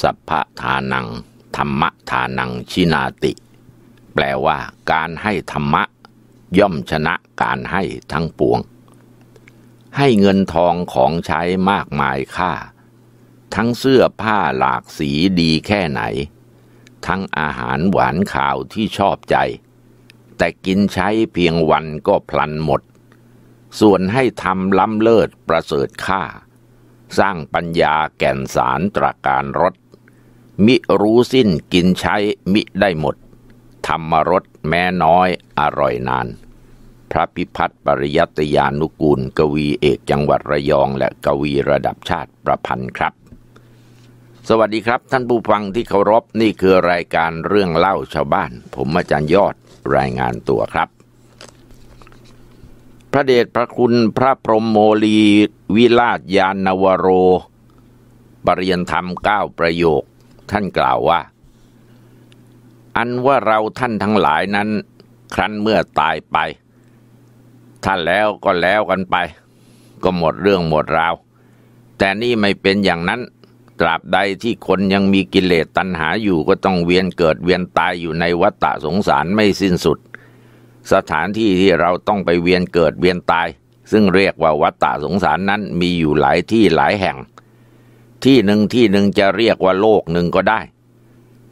สัพพทานัง ธรรมทานังชินาติ แปลว่าการให้ธรรมะ ย่อมชนะการให้ทั้งปวง ให้เงินทองของใช้มากมายค่า ทั้งเสื้อผ้าหลากสีดีแค่ไหน ทั้งอาหารหวานข่าวที่ชอบใจ แต่กินใช้เพียงวันก็พลันหมด ส่วนให้ทำล้ำเลิศประเสริฐค่า สร้างปัญญาแก่นสารตรการรถมิรู้สิ้นกินใช้มิได้หมด ธรรมรสแม้น้อยอร่อยนาน พระพิพัฒน์ปริยัติยานุกูลกวีเอกจังหวัดระยอง และกวีระดับชาติประพันธ์ครับ สวัสดีครับท่านผู้ฟังที่เคารพนี่คือรายการเรื่องเล่าชาวบ้าน ผมอาจารย์ยอดรายงานตัวครับ พระเดชพระคุณพระพรหมโมลีวิราชยานนวโรปรริยนธรรมเก้าประโยคท่านกล่าวว่า อันว่าเราท่านทั้งหลายนั้น ครั้นเมื่อตายไป ท่านแล้วก็แล้วกันไป ก็หมดเรื่องหมดราว แต่นี่ไม่เป็นอย่างนั้นตราบใดที่คนยังมีกิเลสตัณหาอยู่ก็ต้องเวียนเกิดเวียนตายอยู่ในวัฏฏะสงสารไม่สิ้นสุด สถานที่ที่เราต้องไปเวียนเกิดเวียนตาย ซึ่งเรียกว่าวัฏฏะสงสารนั้นมีอยู่หลายที่หลายแห่งที่หนึ่งที่หนึ่งจะเรียกว่าโลกหนึ่งก็ได้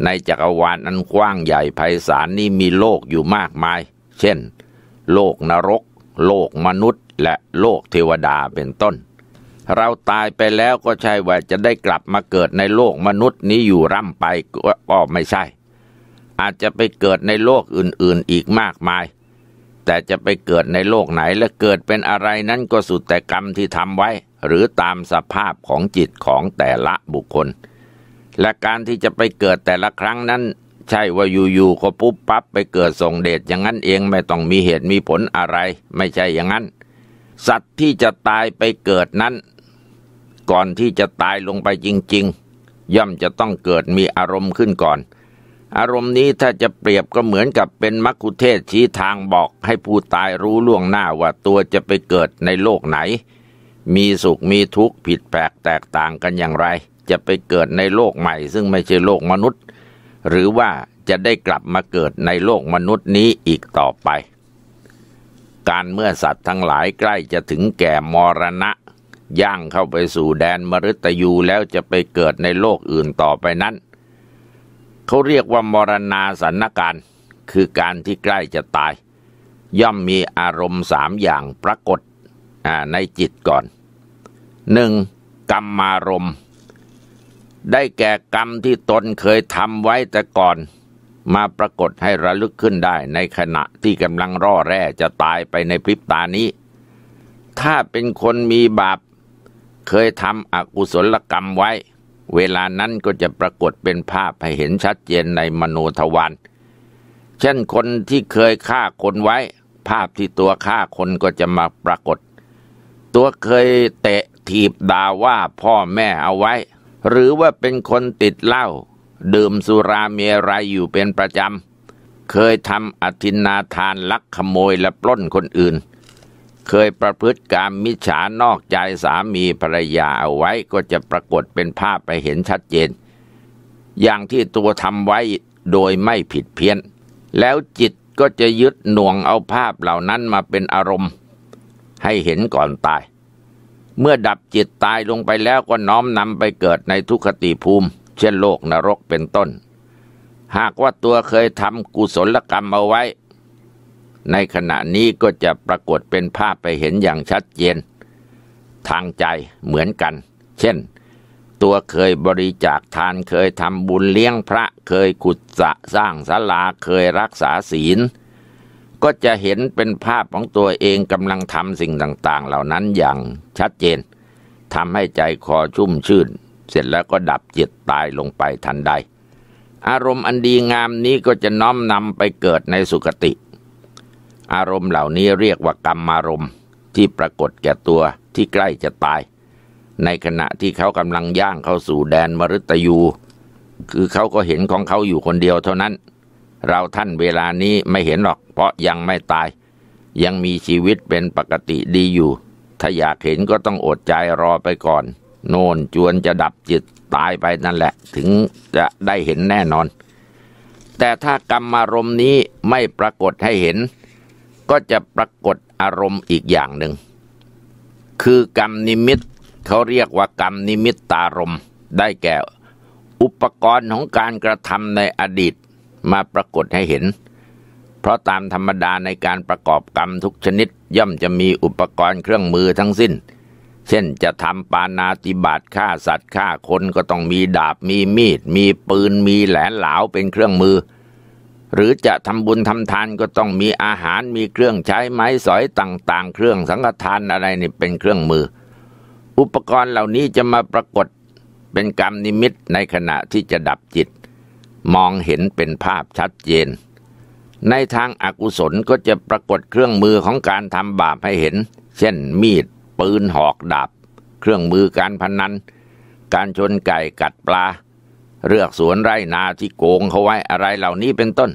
ในจักรวาลอันกว้างใหญ่ไพศาลนี้มีโลกอยู่มากมาย เช่นโลกนรกโลกมนุษย์ และโลกเทวดาเป็นต้น เราตายไปแล้วก็ใช่ว่าจะได้กลับมาเกิดในโลกมนุษย์นี้อยู่ร่ำไปก็ไม่ใช่ อาจจะไปเกิดในโลกอื่นๆอีกมากมาย แต่จะไปเกิดในโลกไหนและเกิดเป็นอะไรนั้นก็สุดแต่กรรมที่ทำไว้หรือตามสภาพของจิตของแต่ละบุคคล และการที่จะไปเกิดแต่ละครั้งนั้น ใช่ว่าอยู่ๆก็ปุ๊บปั๊บไปเกิดส่งเดชอย่างนั้นเองไม่ต้องมีเหตุมีผลอะไร ไม่ใช่อย่างนั้น สัตว์ที่จะตายไปเกิดนั้น ก่อนที่จะตายลงไปจริง ๆ ย่อมจะต้องเกิดมีอารมณ์ขึ้นก่อน อารมณ์นี้ถ้าจะเปรียบก็เหมือนกับเป็นมักคุเทศชี้ทางบอกให้ผู้ตายรู้ล่วงหน้าว่าตัวจะไปเกิดในโลกไหนมีสุขมีทุกข์ผิดแปลกแตกต่างกันอย่างไร จะไปเกิดในโลกใหม่ ซึ่งไม่ใช่โลกมนุษย์ หรือว่าจะได้กลับมาเกิดในโลกมนุษย์นี้อีกต่อไป การเมื่อสัตว์ทั้งหลายใกล้จะถึงแก่มรณะ ย่างเข้าไปสู่แดนมฤตยูแล้วจะไปเกิดในโลกอื่นต่อไปนั้น เขาเรียกว่ามรณาสันนการคือการที่ใกล้จะตาย ย่อมมีอารมณ์สามอย่างปรากฏในจิตก่อนหนึ่งกรรมมารม ได้แก่กรรมที่ตนเคยทำไว้แต่ก่อน มาปรากฏให้ระลึกขึ้นได้ในขณะที่กำลังร่อแร่จะตายไปในพริบตานี้ ถ้าเป็นคนมีบาป เคยทำอกุศลกรรมไว้ เวลานั้นก็จะปรากฏเป็นภาพให้เห็นชัดเจนในมโนทวารเช่นคนที่เคยฆ่าคนไว้ ภาพที่ตัวฆ่าคนก็จะมาปรากฏตัวเคยเตะถีบด่าว่าพ่อแม่เอาไว้ หรือว่าเป็นคนติดเหล้าดื่มสุราเมรัยอยู่เป็นประจำ เคยทำอธินาทานลักขโมยและปล้นคนอื่น เคยประพฤติการมิจฉานอกใจสามีภรรยาเอาไว้ก็จะปรากฏเป็นภาพไปเห็นชัดเจน อย่างที่ตัวทำไว้โดยไม่ผิดเพี้ยน แล้วจิตก็จะยึดหน่วงเอาภาพเหล่านั้นมาเป็นอารมณ์ให้เห็นก่อนตาย เมื่อดับจิตตายลงไปแล้วก็น้อมนำไปเกิดในทุกขติภูมิ เช่นโลกนรกเป็นต้น หากว่าตัวเคยทำกุศลกรรมเอาไว้ ในขณะนี้ก็จะปรากฏเป็นภาพไปเห็นอย่างชัดเจนทางใจเหมือนกัน เช่น ตัวเคยบริจาคทานเคยทำบุญเลี้ยงพระเคยขุดสะสร้างศาลาเคยรักษาศีลก็จะเห็นเป็นภาพของตัวเองกำลังทำสิ่งต่าง ๆ เหล่านั้นอย่างชัดเจนทำให้ใจคอชุ่มชื่น เสร็จแล้วก็ดับจิตตายลงไปทันใด อารมณ์อันดีงามนี้ก็จะน้อมนำไปเกิดในสุคติ อารมณ์เหล่านี้เรียกว่ากรรมอารมณ์ที่ปรากฏแก่ตัวที่ใกล้จะตาย ในขณะที่เขากำลังย่างเข้าสู่แดนมฤตยู คือเขาก็เห็นของเขาอยู่คนเดียวเท่านั้นเราท่านเวลานี้ไม่เห็นหรอกเพราะยังไม่ตาย ยังมีชีวิตเป็นปกติดีอยู่ ถ้าอยากเห็นก็ต้องอดใจรอไปก่อน โนนจวนจะดับจิตตายไปนั่นแหละ ถึงจะได้เห็นแน่นอน แต่ถ้ากรรมอารมณ์นี้ไม่ปรากฏให้เห็น ก็จะปรากฏอารมณ์อีกอย่างหนึ่งคือกรรมนิมิต เขาเรียกว่ากรรมนิมิตตารม ได้แก่อุปกรณ์ของการกระทำในอดีตมาปรากฏให้เห็น เพราะตามธรรมดาในการประกอบกรรมทุกชนิด ย่อมจะมีอุปกรณ์เครื่องมือทั้งสิ้น เช่นจะทำปานาติบาตฆ่าสัตว์ฆ่าคนก็ต้องมีดาบมีมีด มีปืนมีแหลนเหลาเป็นเครื่องมือ หรือจะทำบุญทำทานก็ต้องมีอาหารมีเครื่องใช้ไม้สอยต่างๆ เครื่องสังฆทานอะไรนี่เป็นเครื่องมือ อุปกรณ์เหล่านี้จะมาปรากฏเป็นกรรมนิมิตในขณะที่จะดับจิตมองเห็นเป็นภาพชัดเจน ในทางอากุศลก็จะปรากฏเครื่องมือของการทำบาปให้เห็น เช่น มีด ปืน หอก ดาบ เครื่องมือการพนัน การชนไก่กัดปลา เรือกสวนไร่นาที่โกงเขาไว้อะไรเหล่านี้เป็นต้น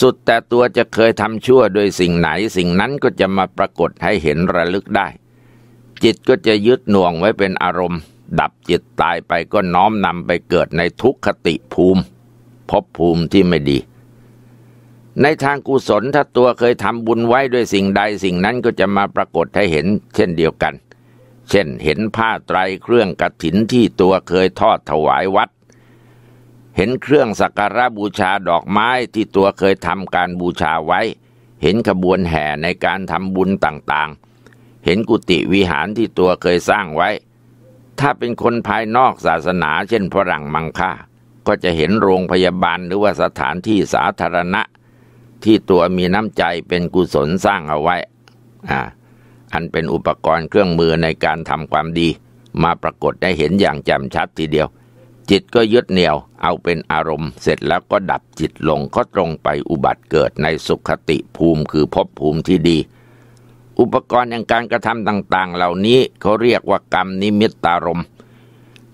สุดแต่ตัวจะเคยทำชั่วโดยสิ่งไหน สิ่งนั้นก็จะมาปรากฏให้เห็นระลึกได้ จิตก็จะยึดหน่วงไว้เป็นอารมณ์ ดับจิตตายไปก็น้อมนำไปเกิดในทุกขติภูมิพบภูมิที่ไม่ดี ในทางกุศลถ้าตัวเคยทำบุญไว้ด้วยสิ่งใดสิ่งนั้นก็จะมาปรากฏให้เห็น เช่นเดียวกัน เช่นเห็นผ้าไตรเครื่องกระถินที่ตัวเคยทอดถวายวัด เห็นเครื่องสักการะบูชาดอกไม้ที่ตัวเคยทำการบูชาไว้ เห็นขบวนแห่ในการทำบุญต่างๆ เห็นกุฏิวิหารที่ตัวเคยสร้างไว้ ถ้าเป็นคนภายนอกศาสนา เช่น พรังมังค่าก็จะเห็นโรงพยาบาลหรือว่าสถานที่สาธารณะ ที่ตัวมีน้ำใจเป็นกุศลสร้างเอาไว้อ่าอันเป็นอุปกรณ์เครื่องมือในการทำความดี มาปรากฏได้เห็นอย่างแจ่มชัดทีเดียว จิตก็ยึดเหนี่ยว เอาเป็นอารมณ์ เสร็จแล้วก็ดับจิตลงก็ตรงไปอุบัติเกิดในสุขติภูมิคือภพภูมิที่ดี อุปกรณ์อย่างการกระทำต่าง ๆ เหล่านี้เขาเรียกว่ากรรมนิมิตตารม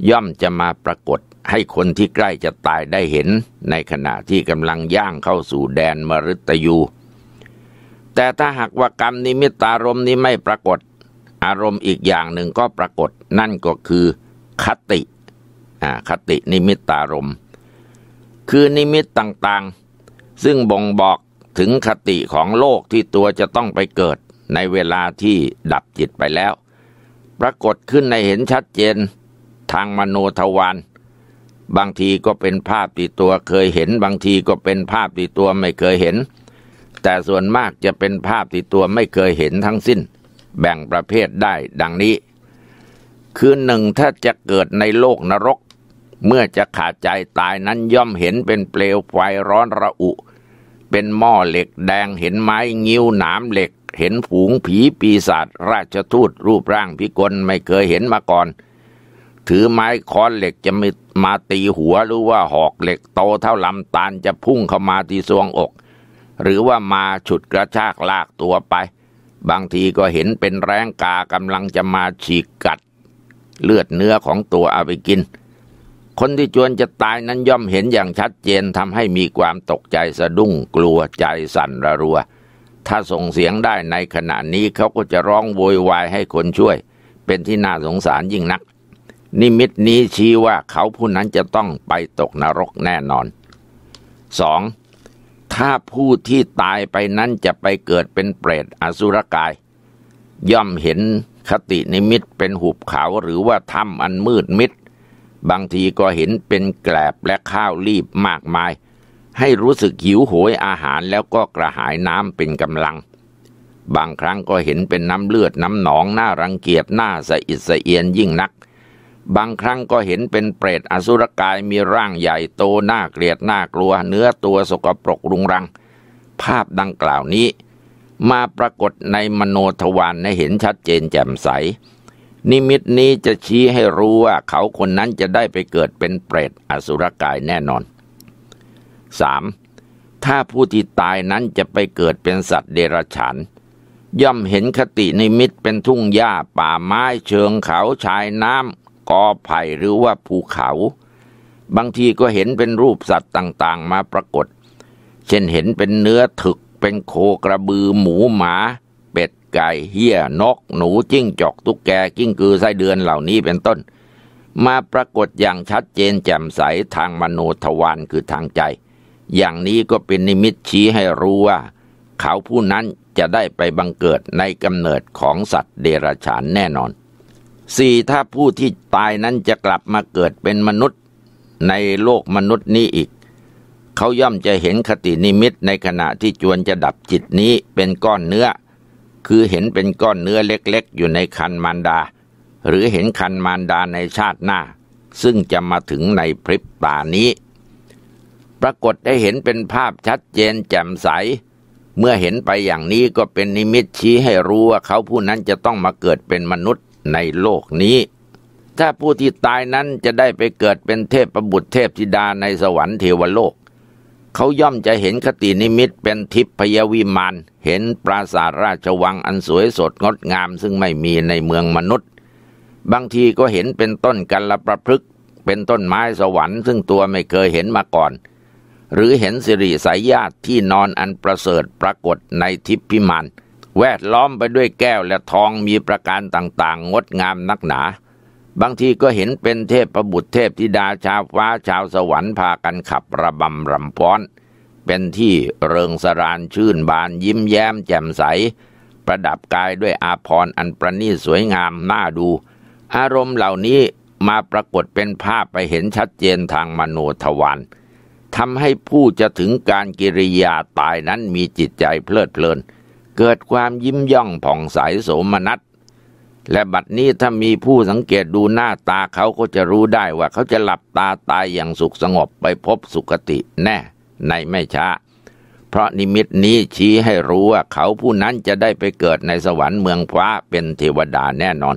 ย่อมจะมาปรากฏให้คนที่ใกล้จะตายได้เห็นในขณะที่กำลังย่างเข้าสู่แดนมฤตยู แต่ถ้าหากว่ากรรมนิมิตารมนี้ไม่ปรากฏ อารมณ์อีกอย่างหนึ่งก็ปรากฏนั่นก็คือคติคตินิมิตารมคือนิมิตต่างๆ ซึ่งบ่งบอกถึงคติของโลกที่ตัวจะต้องไปเกิดในเวลาที่ดับจิตไปแล้ว ปรากฏขึ้นในเห็นชัดเจนทางมโนทวารบางทีก็เป็นภาพที่ตัวเคยเห็นบางทีก็เป็นภาพที่ตัวไม่เคยเห็น แต่ส่วนมากจะเป็นภาพที่ตัวไม่เคยเห็นทั้งสิ้น แบ่งประเภทได้ดังนี้คือหนึ่งถ้าจะเกิดในโลกนรก เมื่อจะขาดใจตายนั้นย่อมเห็นเป็นเปลวไฟร้อนระอุ เป็นหม้อเหล็กแดงเห็นไม้งิ้วหนามเหล็ก เห็นฝูงผีปีศาจราชทูตรูปร่างพิกลไม่เคยเห็นมาก่อนถือไม้ค้อนเหล็กจะมีมาตีหัวหรือว่าหอกเหล็กโตเท่าลำตาลจะพุ่งเข้ามาที่ซวงอก หรือว่ามาฉุดกระชากลากตัวไป บางทีก็เห็นเป็นแรงกากำลังจะมาฉีกกัด เลือดเนื้อของตัวเอาไปกิน คนที่จวนจะตายนั้นย่อมเห็นอย่างชัดเจนทำให้มีความตกใจสะดุ้งกลัวใจสั่นระรัว ถ้าส่งเสียงได้ในขณะนี้เขาก็จะร้องโวยวายให้คนช่วย เป็นที่น่าสงสารยิ่งนักนิมิตนี้ชี้ว่าเขาผู้นั้นจะต้องไปตกนรกแน่นอน 2. ถ้าผู้ที่ตายไปนั้นจะไปเกิดเป็นเปรตอสุรกาย ย่อมเห็นคตินิมิตเป็นหุบเขาหรือว่าถ้ำอันมืดมิดบางทีก็เห็นเป็นแกลบและข้าวรีบมากมาย ให้รู้สึกหิวโหยอาหารแล้วก็กระหายน้ำเป็นกำลัง บางครั้งก็เห็นเป็นน้ำเลือดน้ำหนองหน้ารังเกียจหน้าสะอิดสะเอียนยิ่งนักบางครั้งก็เห็นเป็นเปรตอสุรกายมีร่างใหญ่โตน่าเกลียดน่ากลัวเนื้อตัวสกปรกรุงรัง ภาพดังกล่าวนี้มาปรากฏในมโนทวารในเห็นชัดเจนแจ่มใส นิมิตนี้จะชี้ให้รู้ว่าเขาคนนั้นจะได้ไปเกิดเป็นเปรตอสุรกายแน่นอน 3. ถ้าผู้ที่ตายนั้นจะไปเกิดเป็นสัตว์เดรัจฉานย่อมเห็นคตินิมิตเป็นทุ่งหญ้าป่าไม้เชิงเขาชายน้ำกอไผ่หรือว่าภูเขา บางทีก็เห็นเป็นรูปสัตว์ต่างๆมาปรากฏ เช่นเห็นเป็นเนื้อถึกเป็นโคกระบือหมูหมา เป็ดไก่เหี้ยนกหนูจิ้งจอกตุ๊กแก กิ้งกือไส้เดือนเหล่านี้เป็นต้น มาปรากฏอย่างชัดเจน แจ่มใสทางมโนทวารคือทางใจ อย่างนี้ก็เป็นนิมิตชี้ให้รู้ว่า เขาผู้นั้นจะได้ไปบังเกิดในกำเนิดของสัตว์เดรัจฉานแน่นอนสี่ถ้าผู้ที่ตายนั้นจะกลับมาเกิดเป็นมนุษย์ในโลกมนุษย์นี้อีก เขาย่อมจะเห็นคตินิมิตในขณะที่จวนจะดับจิตนี้เป็นก้อนเนื้อ คือเห็นเป็นก้อนเนื้อเล็กๆ อยู่ในคันมารดา หรือเห็นคันมารดาในชาติหน้าซึ่งจะมาถึงในพริบตานี้ ปรากฏได้เห็นเป็นภาพชัดเจนแจ่มใส เมื่อเห็นไปอย่างนี้ก็เป็นนิมิตชี้ให้รู้ว่า เขาผู้นั้นจะต้องมาเกิดเป็นมนุษย์ในโลกนี้ ถ้าผู้ที่ตายนั้นจะได้ไปเกิดเป็นเทพประบุตรเทพธิดาในสวรรค์เทวโลก เขาย่อมจะเห็นคตินิมิตเป็นทิพยวิมานเห็นปราสาทราชวังอันสวยสดงดงามซึ่งไม่มีในเมืองมนุษย์ บางทีก็เห็นเป็นต้นกันละประพฤกเป็นต้นไม้สวรรค์ ซึ่งตัวไม่เคยเห็นมาก่อน หรือเห็นสิริสายญาติที่นอนอันประเสริฐปรากฏในทิพพิมานแวดล้อมไปด้วยแก้วและทองมีประการต่างๆ งดงามนักหนา บางที ก็เห็นเป็นเทพประบุเทพธิดาชาวฟ้าชาวสวรรค์พากันขับระบำรำพ้อน เป็นที่เริงสรานชื่นบานยิ้มแย้มแจ่มใส ประดับกายด้วยอาภรณ์อันประณีตสวยงามน่าดู อารมณ์เหล่านี้มาปรากฏเป็นภาพไปเห็นชัดเจนทางมโนทวารทำให้ผู้จะถึงการกิริยาตายนั้นมีจิตใจเพลิดเพลินลนเกิดความยิ้มย่องผ่องใสโสมนัสและบัดนี้ถ้ามีผู้สังเกตดูหน้าตาเขาก็จะรู้ได้ว่าเขาจะหลับตาตายอย่างสุขสงบไปพบสุคติแน่ ในไม่ช้า เพราะนิมิตนี้ชี้ให้รู้ว่าเขาผู้นั้นจะได้ไปเกิดในสวรรค์เมืองฟ้าเป็นเทวดาแน่นอน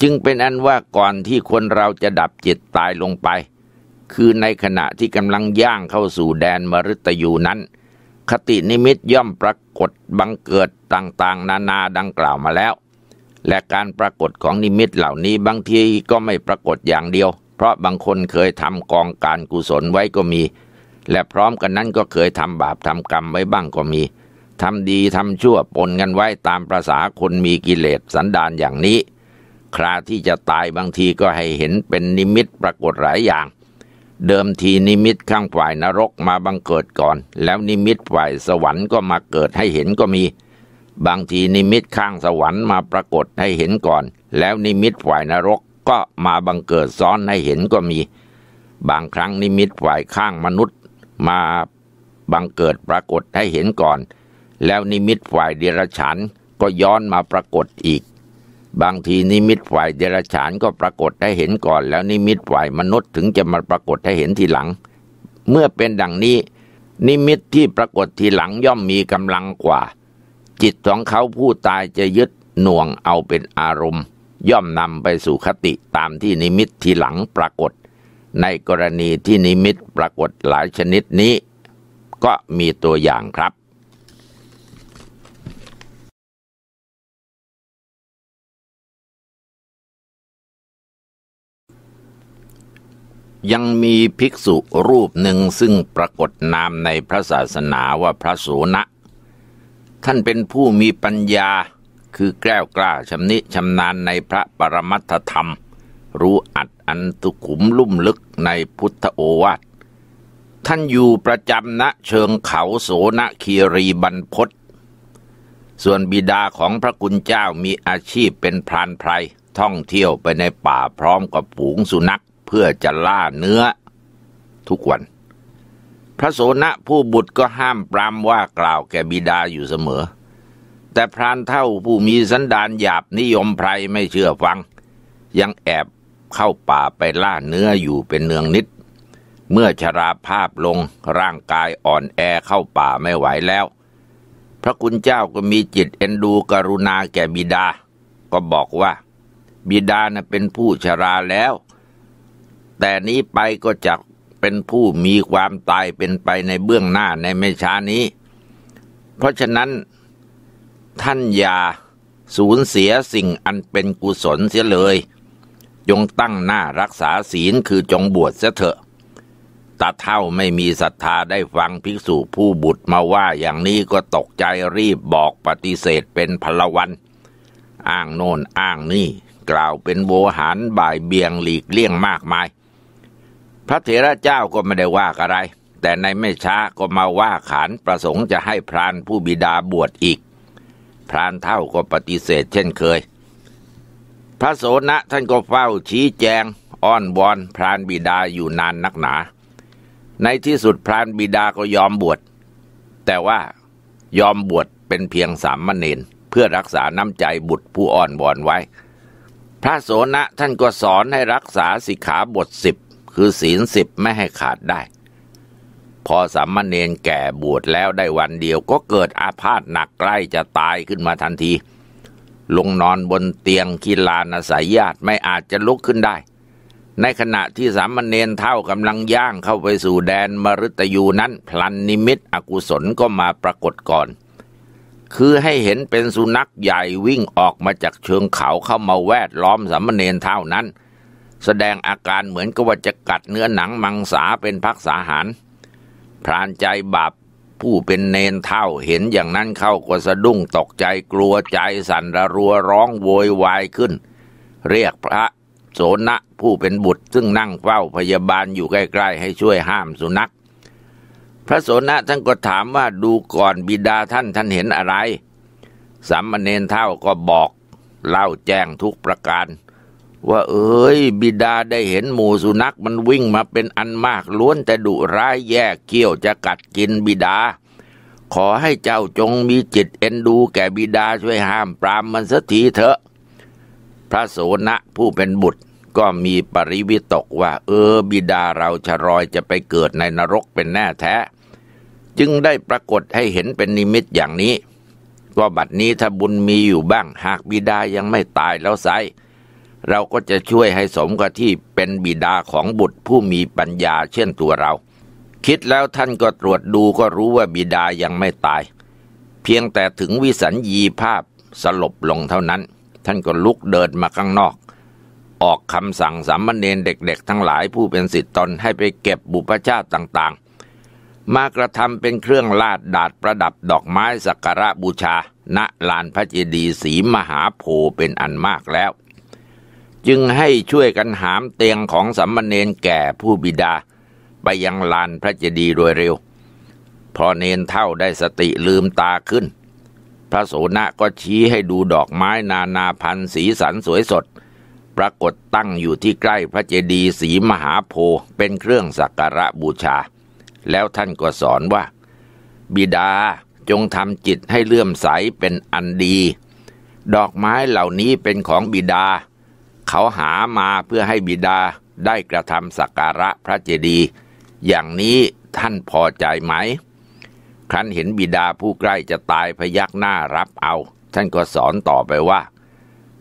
จึงเป็นอันว่าก่อนที่คนเราจะดับจิตตายลงไปคือในขณะที่กำลังย่างเข้าสู่แดนมฤตยูนั้นคตินิมิตย่อมปรากฏบังเกิดต่างๆ นานาดังกล่าวมาแล้ว และการปรากฏของนิมิตเหล่านี้บางทีก็ไม่ปรากฏอย่างเดียว เพราะบางคนเคยทำกองการกุศลไว้ก็มี และพร้อมกันนั้นก็เคยทำบาปทำกรรมไว้บ้างก็มีทำดีทำชั่วปนกันไว้ตามประษาคนมีกิเลสสันดานอย่างนี้คราที่จะตายบางทีก็ให้เห็นเป็นนิมิตปรากฏหลายอย่างเดิมทีนิมิตข้างฝ่ายนรกมาบังเกิดก่อน แล้วนิมิตฝ่ายสวรรค์ก็มาเกิดให้เห็นก็มี บางทีนิมิตข้างสวรรค์มาปรากฏให้เห็นก่อน แล้วนิมิตฝ่ายนรกก็มาบังเกิดซ้อนให้เห็นก็มี บางครั้งนิมิตฝ่ายข้างมนุษย์มาบังเกิดปรากฏให้เห็นก่อน แล้วนิมิตฝ่ายเดรัจฉานก็ย้อนมาปรากฏอีกบางทีนิมิตฝ่ายเดรัจฉานก็ปรากฏให้เห็นก่อนแล้วนิมิตฝ่ายมนุษย์ถึงจะมาปรากฏให้เห็นทีหลัง เมื่อเป็นดังนี้นิมิตที่ปรากฏทีหลังย่อมมีกำลังกว่า จิตของเขาผู้ตายจะยึดหน่วงเอาเป็นอารมณ์ ย่อมนำไปสู่คติตามที่นิมิตทีหลังปรากฏ ในกรณีที่นิมิตปรากฏหลายชนิดนี้ก็มีตัวอย่างครับยังมีภิกษุรูปหนึ่งซึ่งปรากฏนามในพระศาสนาว่าพระโสนะท่านเป็นผู้มีปัญญา คือแกล้วกล้าชำนิ ชำนาญในพระปรมัตถธรรม รู้อัดอันตุขุมลุ่มลึกในพุทธโอวาท ท่านอยู่ประจำณเชิงเขาโสนคีรีบรรพศส่วนบิดาของพระกุณเจ้ามีอาชีพเป็นพรานไพร ท่องเที่ยวไปในป่าพร้อมกับฝูงสุนัขเพื่อจะล่าเนื้อทุกวัน พระโสนะผู้บุตรก็ห้ามปรามว่ากล่าวแก่บิดาอยู่เสมอ แต่พรานเท่าผู้มีสันดานหยาบนิยมไพรไม่เชื่อฟัง ยังแอบเข้าป่าไปล่าเนื้ออยู่เป็นเนืองนิด เมื่อชราภาพลงร่างกายอ่อนแอเข้าป่าไม่ไหวแล้ว พระคุณเจ้าก็มีจิตเอ็นดูกรุณาแก่บิดา ก็บอกว่า บิดานะเป็นผู้ชราแล้วแต่นี้ไปก็จะเป็นผู้มีความตายเป็นไปในเบื้องหน้าในไม่ช้านี้ เพราะฉะนั้นท่านอย่าสูญเสียสิ่งอันเป็นกุศลเสียเลย จงตั้งหน้ารักษาศีลคือจงบวชเสเถอะตาเท่าไม่มีศรัทธาได้ฟังภิกษุผู้บุตรมาว่าอย่างนี้ก็ตกใจรีบบอกปฏิเสธเป็นพลวัน อ้างโน่นอ้างนี่กล่าวเป็นโวหารบ่ายเบียงหลีกเลี่ยงมากมายพระเถระเจ้าก็ไม่ได้ว่าอะไร แต่ในไม่ช้าก็มาว่าขานประสงค์จะให้พรานผู้บิดาบวชอีก พรานเท่าก็ปฏิเสธเช่นเคย พระโสนะท่านก็เฝ้าชี้แจง อ้อนวอนพรานบิดาอยู่นานนักหนา ในที่สุดพรานบิดาก็ยอมบวช แต่ว่ายอมบวชเป็นเพียงสามมเณรเพื่อรักษาน้ำใจบุตรผู้อ่อนวอนไว้ พระโสนะท่านก็สอนให้รักษาสิกขาบทสิบคือศีลสิบไม่ให้ขาดได้ พอสามเณรแก่บวชแล้วได้วันเดียวก็เกิดอาพาธหนักใกล้จะตายขึ้นมาทันที ลงนอนบนเตียงคีลานาสายญาติไม่อาจจะลุกขึ้นได้ ในขณะที่สามเณรเท่ากำลังย่างเข้าไปสู่แดนมฤตยูนั้น พลันนิมิตอกุศลก็มาปรากฏก่อน คือให้เห็นเป็นสุนัขใหญ่วิ่งออกมาจากเชิงเขาเข้ามาแวดล้อมสามเณรเท่านั้นแสดงอาการเหมือนกับว่าจะกัดเนื้อหนังมังสาเป็นพักษาหารพรานใจบาปผู้เป็นเนนเท่าเห็นอย่างนั้นเข้าก็สะดุ้งตกใจกลัวใจสั่นระรัวร้องโวยวายขึ้น เรียกพระโสนะผู้เป็นบุตรซึ่งนั่งเฝ้าพยาบาลอยู่ใกล้ ๆ ให้ช่วยห้ามสุนัข พระโสนะท่านก็ถามว่าดูก่อนบิดาท่านท่านเห็นอะไรสามเณรเท่าก็บอก เล่าแจ้งทุกประการว่าเอ้ยบิดาได้เห็นหมูสุนัขมันวิ่งมาเป็นอันมากล้วนแต่ดุร้ายแยกเกี้ยวจะกัดกินบิดา ขอให้เจ้าจงมีจิตเอ็นดูแก่บิดาช่วยห้ามปรามมันสักทีเถอะ พระโสนะผู้เป็นบุตรก็มีปริวิตกว่าเออบิดาเราชะรอยจะไปเกิดในนรกเป็นแน่แท้ จึงได้ปรากฏให้เห็นเป็นนิมิตอย่างนี้ ก็บัดนี้ถ้าบุญมีอยู่บ้างหากบิดายังไม่ตายแล้วไซเราก็จะช่วยให้สมกับที่เป็นบิดาของบุตรผู้มีปัญญาเช่นตัวเรา คิดแล้วท่านก็ตรวจดูก็รู้ว่าบิดายังไม่ตาย เพียงแต่ถึงวิสัญญีภาพสลบลงเท่านั้น ท่านก็ลุกเดินมาข้างนอก ออกคำสั่งสามเณรเด็กๆทั้งหลายผู้เป็นสิทธิตนให้ไปเก็บบุพชาติต่างๆ มากระทำเป็นเครื่องลาดดาดประดับดอกไม้สักการะบูชาณลานพระเจดีย์สีมหาโพเป็นอันมากแล้วจึงให้ช่วยกันหามเตียงของสัมมเนนแก่ผู้บิดาไปยังลานพระเจดีย์โดยเร็ว พอเนนเท่าได้สติลืมตาขึ้น พระโสนะก็ชี้ให้ดูดอกไม้นานาพันธ์สีสันสวยสด ปรากฏตั้งอยู่ที่ใกล้พระเจดีย์สีมหาโพธิ์เป็นเครื่องสักการะบูชา แล้วท่านก็สอนว่า บิดาจงทำจิตให้เลื่อมใสเป็นอันดี ดอกไม้เหล่านี้เป็นของบิดาเขาหามาเพื่อให้บิดาได้กระทำสักการะพระเจดีย์อย่างนี้ท่านพอใจไหม ครั้นเห็นบิดาผู้ใกล้จะตายพยักหน้ารับเอา ท่านก็สอนต่อไปว่า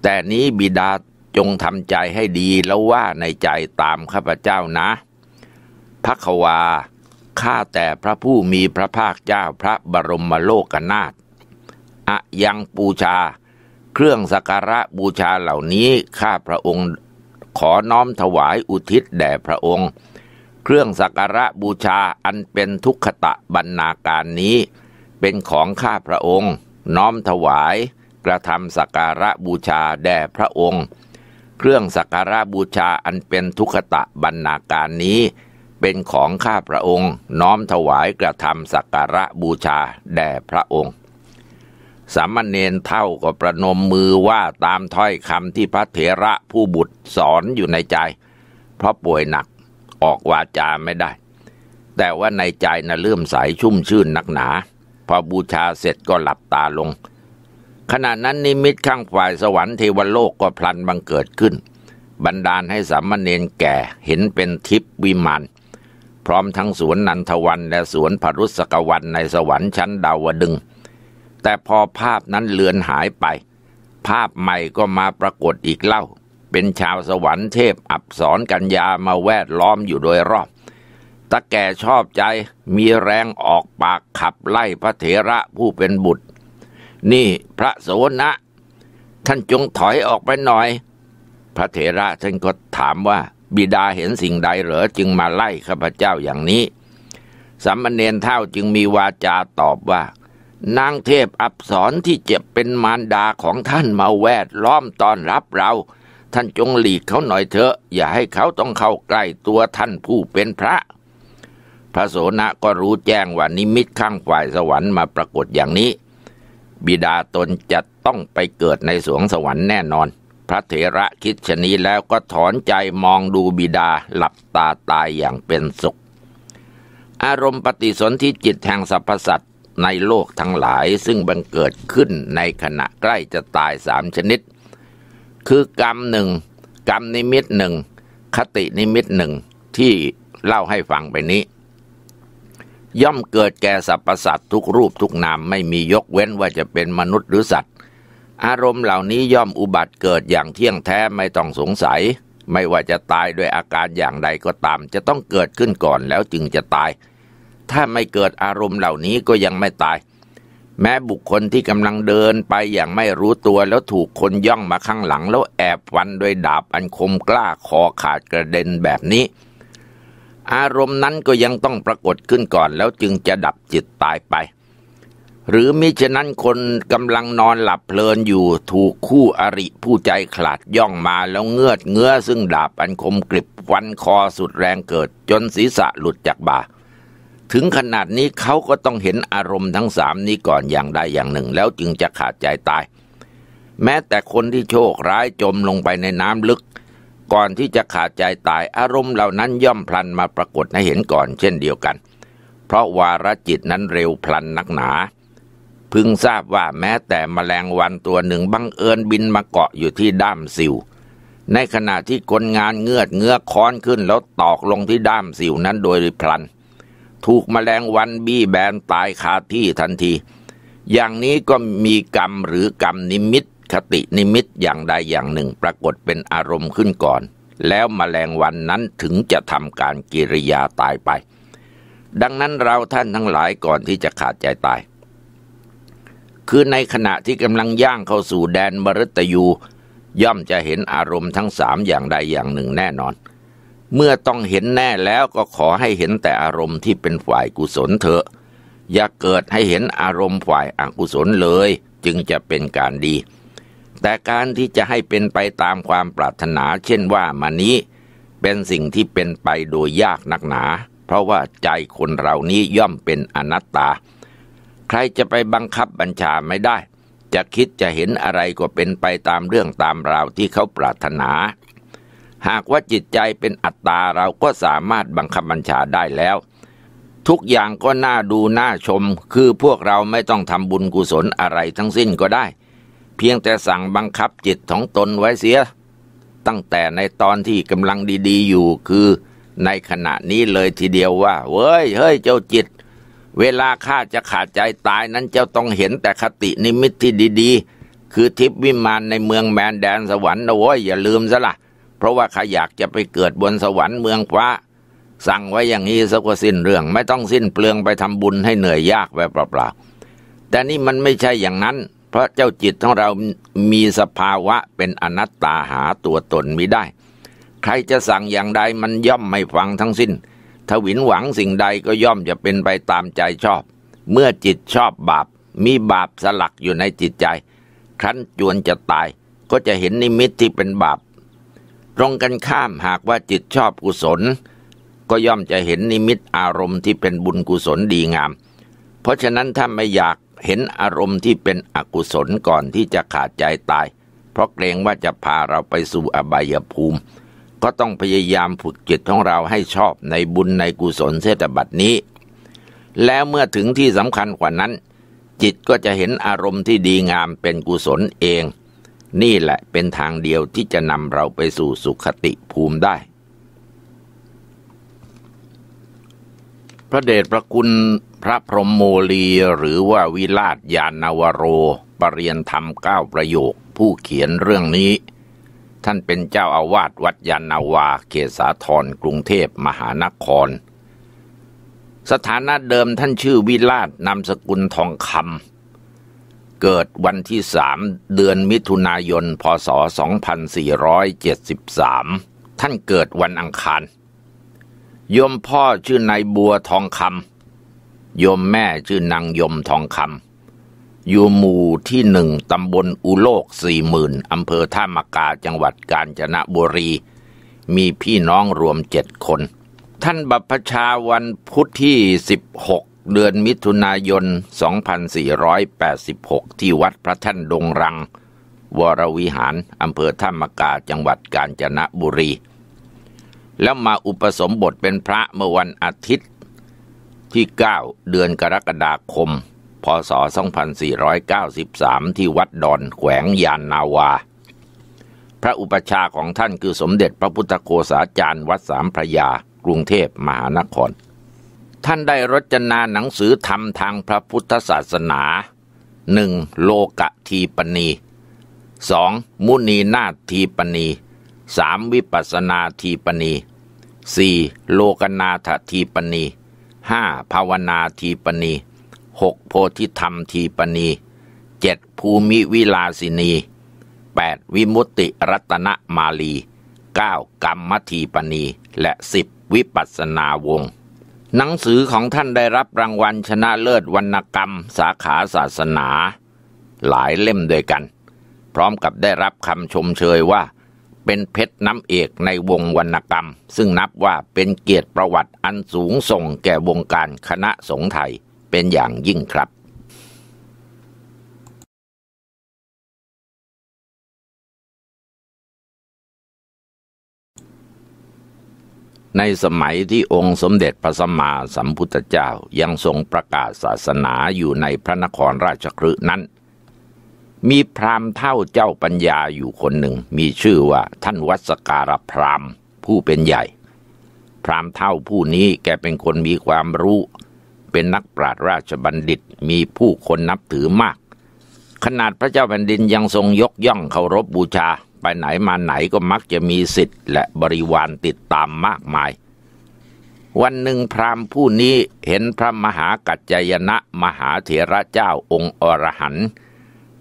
แต่นี้บิดาจงทำใจให้ดีแล้วว่าในใจตามข้าพเจ้านะพักวา ข้าแต่พระผู้มีพระภาคเจ้าพระบรมโลกนาถอะยังปูชาเครื่องสักการะบูชาเหล่านี้ข้าพระองค์ขอน้อมถวายอุทิศแด่พระองค์ เครื่องสักการะบูชาอันเป็นทุกขตะบรรณาการนี้ เป็นของข้าพระองค์ น้อมถวายกระทำสักการะบูชาแด่พระองค์เครื่องสักการะบูชาอันเป็นทุกขตะบรรณาการนี้เป็นของข้าพระองค์ น้อมถวายกระทำสักการะบูชาแด่พระองค์สามเณรเท่าก็ประนมมือว่าตามถ้อยคำที่พระเถระผู้บุตรสอนอยู่ในใจ เพราะป่วยหนักออกวาจาไม่ได้ แต่ว่าในใจนะ่ะเลื่อมใสชุ่มชื่นนักหนาพอบูชาเสร็จก็หลับตาลง ขณะนั้นนิมิตข้างฝ่ายสวรรค์เทวโลกก็พลันบังเกิดขึ้น บันดาลให้สามเณรแก่เห็นเป็นทิพวิมาน พร้อมทั้งสวนนันทวันและสวนพรุษกวันในสวรรค์ชั้นดาวดึง์แต่พอภาพนั้นเลือนหายไป ภาพใหม่ก็มาปรากฏอีกเล่า เป็นชาวสวรรค์เทพอับสรกัญญามาแวดล้อมอยู่โดยรอบตะแก่ชอบใจมีแรงออกปากขับไล่พระเถระผู้เป็นบุตร นี่พระโสนะท่านจงถอยออกไปหน่อย พระเถระท่านก็ถามว่าบิดาเห็นสิ่งใดเหรอจึงมาไล่ข้าพเจ้าอย่างนี้ สัมมเนนเท่าจึงมีวาจาตอบว่านางเทพอับสรที่เจ็บเป็นมารดาของท่านมาแวดล้อมตอนรับเรา ท่านจงหลีกเขาหน่อยเถอะอย่าให้เขาต้องเข้าใกล้ตัวท่านผู้เป็นพระ พระโสนะก็รู้แจ้งว่านิมิตข้างฝ่ายสวรรค์มาปรากฏอย่างนี้ บิดาตนจะต้องไปเกิดในสวงสวรรค์แน่นอน พระเถระคิดชนี้แล้วก็ถอนใจมองดูบิดาหลับตาตายอย่างเป็นสุขอารมณ์ปฏิสนธิจิตแห่งสรรพสัตวในโลกทั้งหลายซึ่งบังเกิดขึ้นในขณะใกล้จะตายสามชนิด คือกรรมหนึ่งกรรมนิมิตหนึ่งคตินิมิตหนึ่งที่เล่าให้ฟังไปนี้ ย่อมเกิดแก่สรรพสัตว์ทุกรูปทุกนามไม่มียกเว้นว่าจะเป็นมนุษย์หรือสัตว์ อารมณ์เหล่านี้ย่อมอุบัติเกิดอย่างเที่ยงแท้ไม่ต้องสงสัย ไม่ว่าจะตายด้วยอาการอย่างใดก็ตามจะต้องเกิดขึ้นก่อนแล้วจึงจะตายถ้าไม่เกิดอารมณ์เหล่านี้ก็ยังไม่ตาย แม้บุคคลที่กำลังเดินไปอย่างไม่รู้ตัวแล้วถูกคนย่องมาข้างหลัง แล้วแอบฟันด้วยดาบอันคมกล้าคอขาดกระเด็นแบบนี้ อารมณ์นั้นก็ยังต้องปรากฏขึ้นก่อน แล้วจึงจะดับจิตตายไป หรือมิฉะนั้นคนกำลังนอนหลับเพลินอยู่ ถูกคู่อริผู้ใจขลาดย่องมาแล้วเงือดเงื้อซึ่งดาบอันคมกริบวันคอสุดแรงเกิด จนศีรษะหลุดจากบ่าถึงขนาดนี้เขาก็ต้องเห็นอารมณ์ทั้งสามนี้ก่อนอย่างใดอย่างหนึ่งแล้วจึงจะขาดใจตาย แม้แต่คนที่โชคร้ายจมลงไปในน้ำลึกก่อนที่จะขาดใจตายอารมณ์เหล่านั้นย่อมพลันมาปรากฏให้เห็นก่อน เช่นเดียวกัน เพราะวาระจิตนั้นเร็วพลันนักหนา พึงทราบว่าแม้แต่มแมลงวันตัวหนึ่งบังเอิญบินมาเกาะอยู่ที่ด้ามสิว ในขณะที่คนงานเงือดเงื้อค้อนขึ้นแล้วตอกลงที่ด้ามสิวนั้นโดยพลันเถูกมแมลงวันบี้แบนตายคาที่ทันทีอย่างนี้ก็มีกรรมหรือกรรมนิมิตคตินิมิตอย่างใดอย่างหนึ่งปรากฏเป็นอารมณ์ขึ้นก่อนแล้วมแมลงวันนั้นถึงจะทำการกิริยาตายไป ดังนั้นเราท่านทั้งหลายก่อนที่จะขาดใจตาย คือในขณะที่กำลังย่างเข้าสู่แดนมรตยู ย่อมจะเห็นอารมณ์ทั้งสามอย่างใดอย่างหนึ่งแน่นอนเมื่อต้องเห็นแน่แล้วก็ขอให้เห็นแต่อารมณ์ที่เป็นฝ่ายกุศลเถอะ อย่าเกิดให้เห็นอารมณ์ฝ่ายอกุศลเลย จึงจะเป็นการดี แต่การที่จะให้เป็นไปตามความปรารถนา เช่นว่า มานี้เป็นสิ่งที่เป็นไปโดยยากนักหนา เพราะว่าใจคนเรานี้ย่อมเป็นอนัตตา ใครจะไปบังคับบัญชาไม่ได้ จะคิดจะเห็นอะไรก็เป็นไปตามเรื่องตามราวที่เขาปรารถนาหากว่าจิตใจเป็นอัตตาเราก็สามารถบังคับบัญชาได้แล้ว ทุกอย่างก็น่าดูน่าชม คือพวกเราไม่ต้องทำบุญกุศลอะไรทั้งสิ้นก็ได้ เพียงแต่สั่งบังคับจิตของตนไว้เสีย ตั้งแต่ในตอนที่กำลังดีๆอยู่คือในขณะนี้เลยทีเดียวว่า เว้ยเฮ้ยเจ้าจิตเวลาข้าจะขาดใจตายนั้นเจ้าต้องเห็นแต่คตินิมิตที่ดี ๆ คือทิพวิมานในเมืองแมนแดนสวรรค์นะโว้ยอย่าลืมซะละ่ะเพราะว่าใครอยากจะไปเกิดบนสวรรค์เมืองฟ้าสั่งไว้อย่างนี้สักว่าสิ้นเรื่อง ไม่ต้องสิ้นเปลืองไปทำบุญให้เหนื่อยยากไปเปล่าๆ แต่นี่มันไม่ใช่อย่างนั้น เพราะเจ้าจิตของเรา มีสภาวะเป็นอนัตตาหาตัวตนมิได้ ใครจะสั่งอย่างใดมันย่อมไม่ฟังทั้งสิ้น ถวินหวังสิ่งใดก็ย่อมจะเป็นไปตามใจชอบ เมื่อจิตชอบบาปมีบาปสลักอยู่ในจิตใจ ครั้นจวนจะตาย ก็จะเห็นนิมิตที่เป็นบาปตรงกันข้ามหากว่าจิตชอบกุศล ก็ย่อมจะเห็นนิมิตอารมณ์ที่เป็นบุญกุศลดีงาม เพราะฉะนั้นถ้าไม่อยากเห็นอารมณ์ที่เป็นอกุศลก่อนที่จะขาดใจตาย เพราะเกรงว่าจะพาเราไปสู่อบายภูมิ ก็ต้องพยายามฝึกจิตของเราให้ชอบในบุญในกุศลเสตบัตนี้ แล้วเมื่อถึงที่สำคัญกว่านั้น จิตก็จะเห็นอารมณ์ที่ดีงามเป็นกุศลเองนี่แหละเป็นทางเดียวที่จะนำเราไปสู่สุขติภูมิได้ พระเดชพระคุณพระพรหมโมลี หรือว่าวิราชยานาวโรปรเรียนธรรมเก้าประโยคผู้เขียนเรื่องนี้ ท่านเป็นเจ้าอาวาสวัดยานาวา เขตสาธรกรุงเทพมหานคร สถานะเดิมท่านชื่อวิราชนามสกุลทองคำเกิดวันที่สามเดือนมิถุนายนพศ 2473 ท่านเกิดวันอังคารโยมพ่อชื่อนายบัวทองคำโยมแม่ชื่อนางยมทองคำ อยู่หมู่ที่หนึ่งตำบลอุโลกสี่หมื่นอำเภอท่ามกาจังหวัดกาญจนบุรี มีพี่น้องรวมเจ็ดคน ท่านบัพชาวันพุธที่16เดือนมิถุนายน 2486 ที่วัดพระท่านดงรัง วรวิหารอำเภอท่ามกาจังหวัดกาญจนบุรี แล้วมาอุปสมบทเป็นพระเมื่อวันอาทิตย์ ที่ 9 เดือนกรกฎาคม พศ 2493 ที่วัดดอนแขวงยานนาวา พระอุปชาของท่านคือสมเด็จพระพุทธโคสาจารย์วัดสามพระยากรุงเทพมหานครท่านได้รจนาหนังสือธรรมทางพระพุทธศาสนาหนึ่งโลกทีปณีสองมุนีนาทีปณีสามวิปัสนาทีปณีสี่โลกนาถทีปณีห้าภาวนาทีปณีหกโพธิธรรมทีปณีเจ็ดภูมิวิลาสินีแปดวิมุตติรัตนมาลีเก้ากรรมทีปณี และสิบวิปัสนาวงศ์หนังสือของท่านได้รับรางวัลชนะเลิศวรรณกรรมสาขาศาสนาหลายเล่มด้วยกัน พร้อมกับได้รับคำชมเชยว่าเป็นเพชรน้ำเอกในวงวรรณกรรม ซึ่งนับว่าเป็นเกียรติประวัติอันสูงส่งแก่วงการคณะสงฆ์ไทยเป็นอย่างยิ่งครับในสมัยที่องค์สมเด็จพระสัมมาสัมพุทธเจ้ายังทรงประกาศศาสนาอยู่ในพระนครราชครืนั้น มีพราหมณ์เท่าเจ้าปัญญาอยู่คนหนึ่งมีชื่อว่าท่านวัสการพราหมณ์ ผู้เป็นใหญ่ พราหมณ์เท่าผู้นี้แกเป็นคนมีความรู้ เป็นนักปราชญ์ราชบัณฑิตมีผู้คนนับถือมาก ขนาดพระเจ้าแผ่นดินยังทรงยกย่องเคารพบบูชาไปไหนมาไหนก็มักจะมีสิทธิ์และบริวารติดตามมากมาย วันหนึ่งพราหมณ์ผู้นี้เห็นพระมหากัจจยนะ มหาเถระเจ้าองค์อรหันต์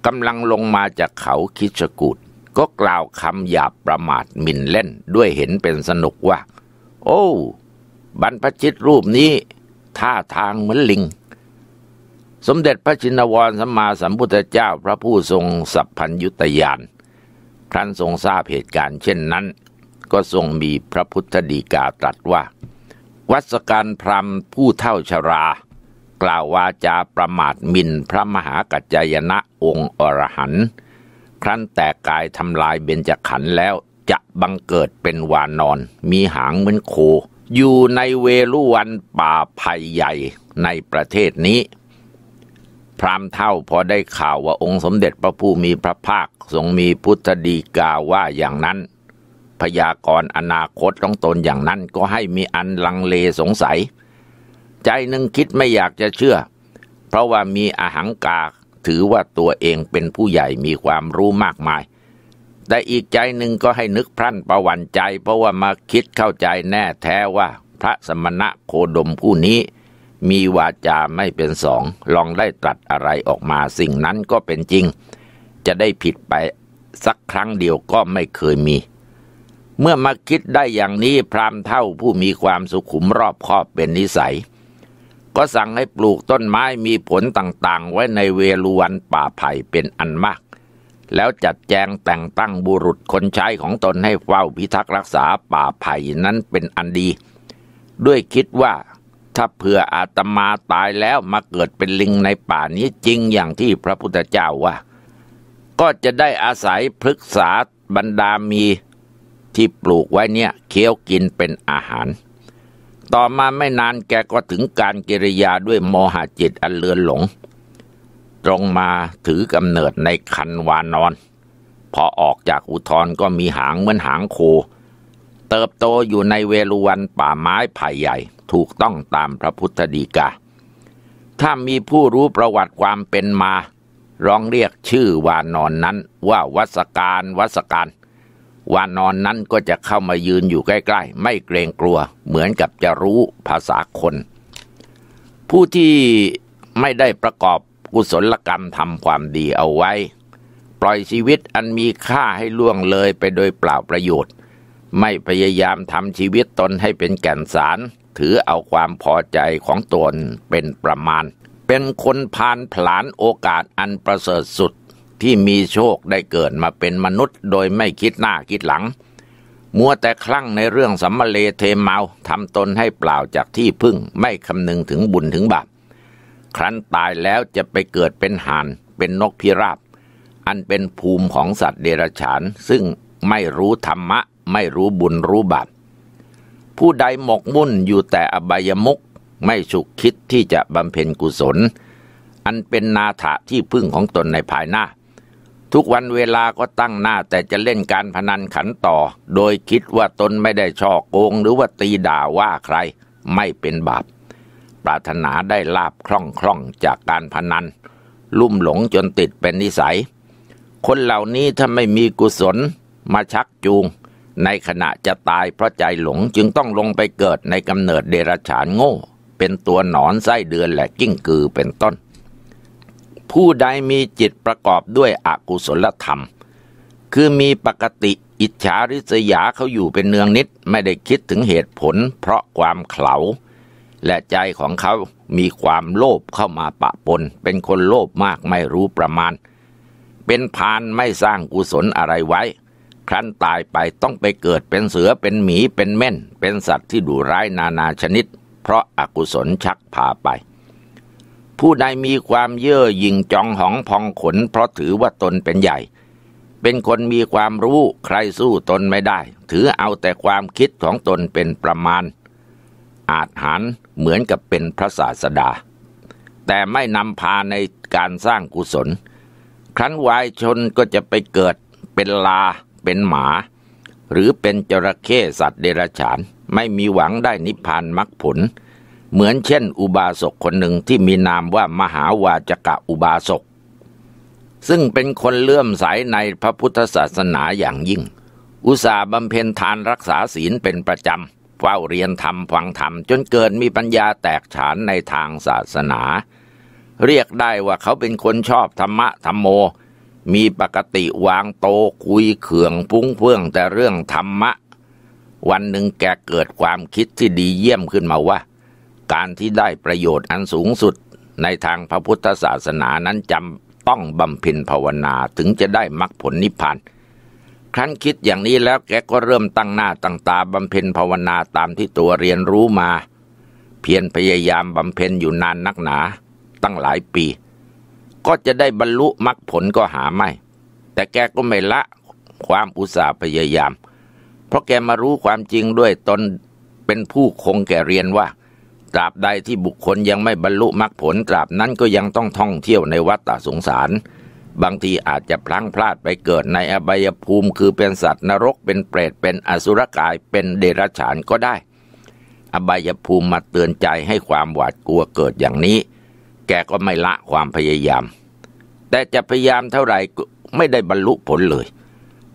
กำลังลงมาจากเขาคิชกูดก็กล่าวคำหยาบประมาทมินเล่นด้วยเห็นเป็นสนุกว่า โอ้บรรพชิตรูปนี้ท่าทางเหมือนลิง สมเด็จพระชินวรสัมมาสัมพุทธเจ้าพระผู้ทรงสัพพัญยุตยานครั้นทรงทราบเหตุการณ์เช่นนั้นก็ทรงมีพระพุทธดีกาตรัสว่า วัสการพรมผู้เท่าชรา กล่าววาจาประมาทมินพระมหากัจจายนะองค์อรหันต์ครั้นแตกกายทำลายเบญจขันแล้วจะบังเกิดเป็นวานอนมีหางเหมือนโค อยู่ในเวลุวันป่าไผ่ใหญ่ในประเทศนี้พราหมณ์เท่าพอได้ข่าวว่าองค์สมเด็จพระผู้มีพระภาคทรงมีพุทธดีกาว่าอย่างนั้น พยากรณ์อนาคตของตนอย่างนั้นก็ให้มีอันลังเลสงสัย ใจหนึ่งคิดไม่อยากจะเชื่อ เพราะว่ามีอหังกาถือว่าตัวเองเป็นผู้ใหญ่มีความรู้มากมายแต่อีกใจหนึ่งก็ให้นึกพรั่นประวันใจ เพราะว่ามาคิดเข้าใจแน่แท้ว่าพระสมณะโคดมผู้นี้มีวาจาไม่เป็นสอง ลองได้ตรัสอะไรออกมาสิ่งนั้นก็เป็นจริง จะได้ผิดไปสักครั้งเดียวก็ไม่เคยมี เมื่อมาคิดได้อย่างนี้พรามเท่าผู้มีความสุขุมรอบคอบเป็นนิสัย ก็สั่งให้ปลูกต้นไม้มีผลต่างๆ ไว้ในเวลวันป่าไผ่เป็นอันมาก แล้วจัดแจงแต่งตั้งบุรุษคนใช้ของตนให้เฝ้าพิทักษ์รักษาป่าไผ่นั้นเป็นอันดี ด้วยคิดว่าถ้าเผื่ออาตมาตายแล้วมาเกิดเป็นลิงในป่านี้จริงอย่างที่พระพุทธเจ้าว่า ก็จะได้อาศัยพฤกษาบรรดามีที่ปลูกไว้เนี่ยเคี้ยวกินเป็นอาหาร ต่อมาไม่นานแกก็ถึงการกิริยาด้วยโมหะจิตอันเลือนหลง ตรงมาถือกำเนิดในคันวานอน พอออกจากอุทธรก็มีหางเหมือนหางโค เติบโต อยู่ในเวรุวันป่าไม้ไผ่ใหญ่ถูกต้องตามพระพุทธดีกา ถ้ามีผู้รู้ประวัติความเป็นมา ร้องเรียกชื่อวานอนนั้นว่าวัสการวัสการวานอนนั้นก็จะเข้ามายืนอยู่ใกล้ ๆ ไม่เกรงกลัวเหมือนกับจะรู้ภาษาคน ผู้ที่ไม่ได้ประกอบ กุศลกรรมทำความดีเอาไว้ ปล่อยชีวิตอันมีค่าให้ล่วงเลยไปโดยเปล่าประโยชน์ ไม่พยายามทำชีวิตตนให้เป็นแก่นสารถือเอาความพอใจของตนเป็นประมาณ เป็นคนผ่านผลานโอกาสอันประเสริฐสุดที่มีโชคได้เกิดมาเป็นมนุษย์โดยไม่คิดหน้าคิดหลัง มัวแต่คลั่งในเรื่องสัมมาเลเทเมาทำตนให้เปล่าจากที่พึ่งไม่คำนึงถึงบุญถึงบาปครั้นตายแล้วจะไปเกิดเป็นห่านเป็นนกพิราบ อันเป็นภูมิของสัตว์เดรัจฉานซึ่งไม่รู้ธรรมะไม่รู้บุญรู้บาปผู้ใดหมกมุ่นอยู่แต่อบายมุกไม่สุขคิดที่จะบำเพ็ญกุศล อันเป็นนาถะที่พึ่งของตนในภายหน้า ทุกวันเวลาก็ตั้งหน้าแต่จะเล่นการพนันขันต่อ โดยคิดว่าตนไม่ได้ช่อโกงหรือว่าตีด่าว่าใคร ไม่เป็นบาปปรารถนาได้ลาบคล่องคล่องจากการพนัน ลุ่มหลงจนติดเป็นนิสัย คนเหล่านี้ถ้าไม่มีกุศลมาชักจูงในขณะจะตายเพราะใจหลงจึงต้องลงไปเกิดในกำเนิดเดรัจฉานโง่เป็นตัวหนอนไส้เดือนและกิ้งกือเป็นต้น ผู้ใดมีจิตประกอบด้วยอกุศลธรรม คือมีปกติอิจฉาริษยาเขาอยู่เป็นเนืองนิดไม่ได้คิดถึงเหตุผลเพราะความเขาและใจของเขามีความโลภเข้ามาปะปน เป็นคนโลภมากไม่รู้ประมาณ เป็นพานไม่สร้างกุศลอะไรไว้ครั้นตายไปต้องไปเกิดเป็นเสือเป็นหมีเป็นเม่น เป็นสัตว์ที่ดุร้ายนานาชนิด เพราะอากุศลชักพาไป ผู้ใดมีความเย่อหยิ่งจองหองพองขน เพราะถือว่าตนเป็นใหญ่ เป็นคนมีความรู้ใครสู้ตนไม่ได้ ถือเอาแต่ความคิดของตนเป็นประมาณอาจหันเหมือนกับเป็นพระศาสดา แต่ไม่นำพาในการสร้างกุศล ครั้นวายชนก็จะไปเกิดเป็นลาเป็นหมา หรือเป็นจระเข้สัตว์เดรัจฉานไม่มีหวังได้นิพพานมรรคผล เหมือนเช่นอุบาสกคนหนึ่งที่มีนามว่ามหาวาจกะอุบาสกซึ่งเป็นคนเลื่อมใสในพระพุทธศาสนาอย่างยิ่ง อุตสาบำเพ็ญทานรักษาศีลเป็นประจำเฝ้าเรียนธรรมฟังธรรม จนเกิดมีปัญญาแตกฉานในทางศาสนา เรียกได้ว่าเขาเป็นคนชอบธรรมะธรรมโมมีปกติวางโตคุยเขื่องพุ้งเพื่อง แต่เรื่อง ธรรมะ วันหนึ่งแกเกิดความคิดที่ดีเยี่ยมขึ้นมาว่า การที่ได้ประโยชน์อันสูงสุดในทางพระพุทธศาสนานั้นจำต้องบำเพ็ญภาวนาถึงจะได้มรรคผลนิพพานครั้นคิดอย่างนี้แล้วแกก็เริ่มตั้งหน้าตั้งตาบำเพ็ญภาวนาตามที่ตัวเรียนรู้มา เพียรพยายามบำเพ็ญอยู่นานนักหนาตั้งหลายปีก็จะได้บรรลุมรรคผลก็หาไม่ แต่แกก็ไม่ละความอุตสาห์พยายาม เพราะแกมารู้ความจริงด้วยตนเป็นผู้คงแก่เรียนว่า ตราบใดที่บุคคลยังไม่บรรลุมรรคผลตราบนั้นก็ยังต้องท่องเที่ยวในวัฏสงสาร บางทีอาจจะพลั้งพลาดไปเกิดในอบายภูมิคือเป็นสัตว์นรก เป็นเปรตเป็นอสุรกายเป็นเดรัจฉานก็ได้ อบายภูมิมาเตือนใจให้ความหวาดกลัวเกิดอย่างนี้แกก็ไม่ละความพยายาม แต่จะพยายามเท่าไหร่ไม่ได้บรรลุผลเลย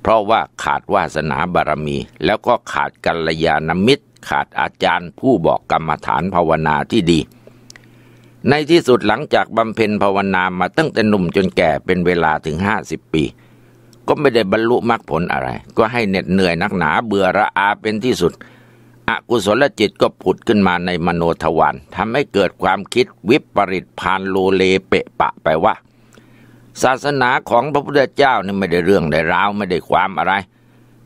เพราะว่าขาดวาสนาบารมี แล้วก็ขาดกัลยาณมิตรขาดอาจารย์ผู้บอกกรรมฐานภาวนาที่ดี ในที่สุดหลังจากบำเพ็ญภาวนามาตั้งแต่หนุ่มจนแก่เป็นเวลาถึงห้าสิบปี ก็ไม่ได้บรรลุมรรคผลอะไร ก็ให้เหน็ดเหนื่อยนักหนาเบื่อระอาเป็นที่สุดอกุศลจิตก็ผุดขึ้นมาในมโนทวารทำให้เกิดความคิดวิปริตพานโลเลเปะปะไปว่า ศาสนาของพระพุทธเจ้านี่ไม่ได้เรื่องได้ราวไม่ได้ความอะไร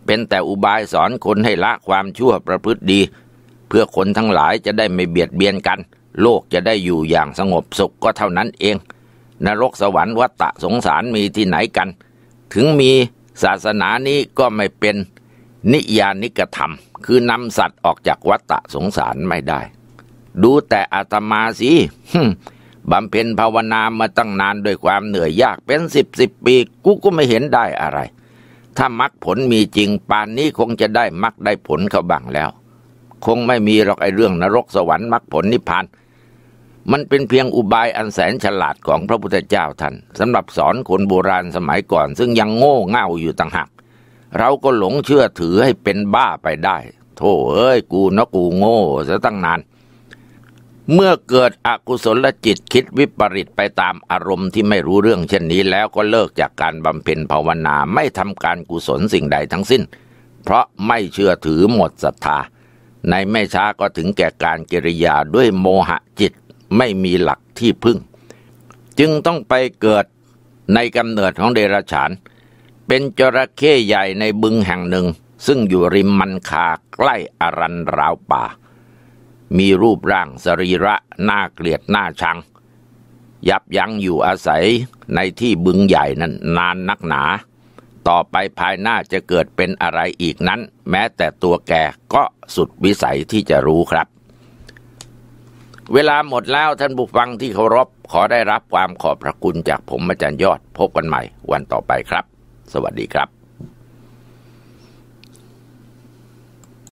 เป็นแต่อุบายสอนคนให้ละความชั่วประพฤติดี เพื่อคนทั้งหลายจะได้ไม่เบียดเบียนกัน โลกจะได้อยู่อย่างสงบสุขก็เท่านั้นเอง นรกสวรรค์วัฏฏะสงสารมีที่ไหนกัน ถึงมีศาสนานี้ก็ไม่เป็นนิยานิกธรรม คือนำสัตว์ออกจากวัฏฏะสงสารไม่ได้ ดูแต่อาตมาสิ บำเพ็ญภาวนามาตั้งนานด้วยความเหนื่อยยากเป็นสิบสิบปีกูก็ไม่เห็นได้อะไร ถ้ามรรคผลมีจริงป่านนี้คงจะได้มรรคได้ผลเขาบังแล้ว คงไม่มีหรอกไอเรื่องนรกสวรรค์มรรคผลนิพพานมันเป็นเพียงอุบายอันแสนฉลาดของพระพุทธเจ้าท่าน สำหรับสอนคนโบราณสมัยก่อน ซึ่งยังโง่เง่าอยู่ต่างหากเราก็หลงเชื่อถือให้เป็นบ้าไปได้โธ่เอ้ย กูนะกูโง่ซะตั้งนาน เมื่อเกิดอกุศลจิตคิดวิปริตไปตามอารมณ์ที่ไม่รู้เรื่องเช่นนี้แล้วก็เลิกจากการบำเพ็ญภาวนาไม่ทำการกุศลสิ่งใดทั้งสิ้น เพราะไม่เชื่อถือหมดศรัทธา ในไม่ช้าก็ถึงแก่การกิริยาด้วยโมหะจิตไม่มีหลักที่พึ่ง จึงต้องไปเกิดในกำเนิดของเดรัจฉานเเป็นจระเข้ใหญ่ในบึงแห่งหนึ่ง ซึ่งอยู่ริมมันคาใกล้อรันราวป่า มีรูปร่างสรีระน่าเกลียดน่าชัง ยับยั้งอยู่อาศัยในที่บึงใหญ่นั้นนานนักหนา ต่อไปภายหน้าจะเกิดเป็นอะไรอีกนั้น แม้แต่ตัวแกก็สุดวิสัยที่จะรู้ครับ เวลาหมดแล้วท่านผู้ฟังที่เคารพขอได้รับความขอบพระคุณจากผมอาจารย์ยอด พบกันใหม่ วันต่อไปครับสวัสดีครับ